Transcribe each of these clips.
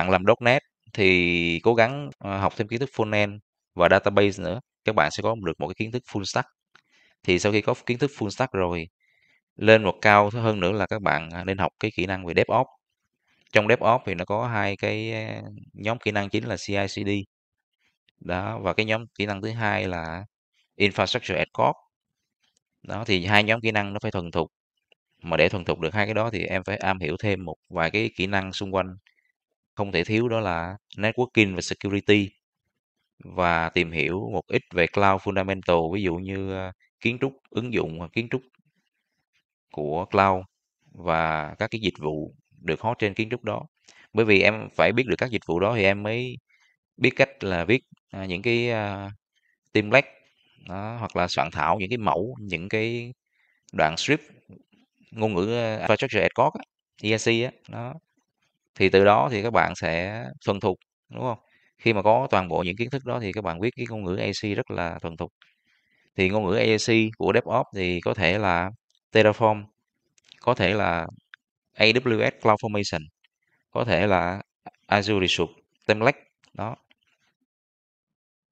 bạn làm .NET thì cố gắng ờ, học thêm kiến thức frontend và database nữa các bạn sẽ có được một cái kiến thức full stack thì sau khi có kiến thức full stack rồi lên một cao hơn nữa là các bạn à, nên học cái kỹ năng về DevOps trong DevOps thì nó có hai cái à, nhóm kỹ năng chính là CI/CD đó và cái nhóm kỹ năng thứ hai là Infrastructure as Code đó thì hai nhóm kỹ năng nó phải thuần thục mà để thuần thục được hai cái đó thì em phải am hiểu thêm một vài cái kỹ năng xung quanh không thể thiếu đó là networking và security và tìm hiểu một ít về cloud fundamental ví dụ như ờ, kiến trúc ứng dụng hoặc kiến trúc của cloud và các cái dịch vụ được hot trên kiến trúc đó bởi vì em phải biết được các dịch vụ đó thì em mới biết cách là viết à, những cái à, template đó, hoặc là soạn thảo những cái mẫu những cái đoạn script ngôn ngữ ờ, infrastructure as code ERC á đó thì từ đó thì các bạn sẽ thuần thục đúng không khi mà có toàn bộ những kiến thức đó thì các bạn viết cái ngôn ngữ AC rất là thuần thục thì ngôn ngữ AC của DevOps thì có thể là Terraform có thể là AWS CloudFormation có thể là Azure Resource Template đó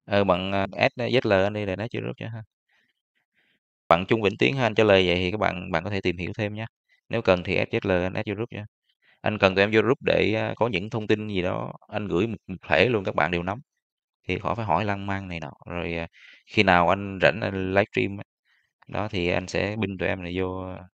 ờ, bạn à, add ZL anh đi để nói chưa rút cho ha bạn Trung Vĩnh Tiến ha anh trả lời vậy thì các bạn bạn có thể tìm hiểu thêm nhé nếu cần thì add ZL anh nói chưa rút nha anh cần tụi em vô group để, à, có những thông tin gì đó, anh gửi một thể luôn, các bạn đều nắm, thì khỏi phải hỏi lan man này nọ. Rồi, à, khi nào anh rảnh anh livestream đó thì anh sẽ ping tụi em này vô, à,